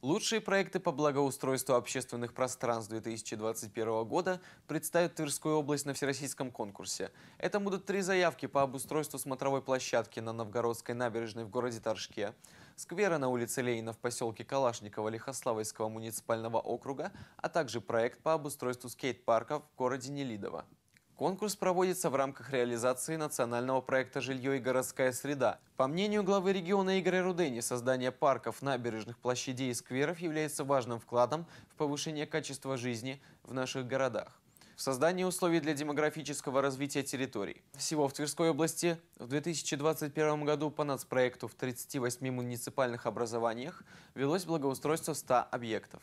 Лучшие проекты по благоустройству общественных пространств 2021 года представят Тверскую область на всероссийском конкурсе. Это будут три заявки по обустройству смотровой площадки на Новгородской набережной в городе Торжке, сквера на улице Ленина в поселке Калашникова Лихославльского муниципального округа, а также проект по обустройству скейт-парков в городе Нелидово. Конкурс проводится в рамках реализации национального проекта «Жилье и городская среда». По мнению главы региона Игоря Рудени, создание парков, набережных, площадей и скверов является важным вкладом в повышение качества жизни в наших городах в создании условий для демографического развития территорий. Всего в Тверской области в 2021 году по нацпроекту в 38 муниципальных образованиях велось благоустройство 100 объектов.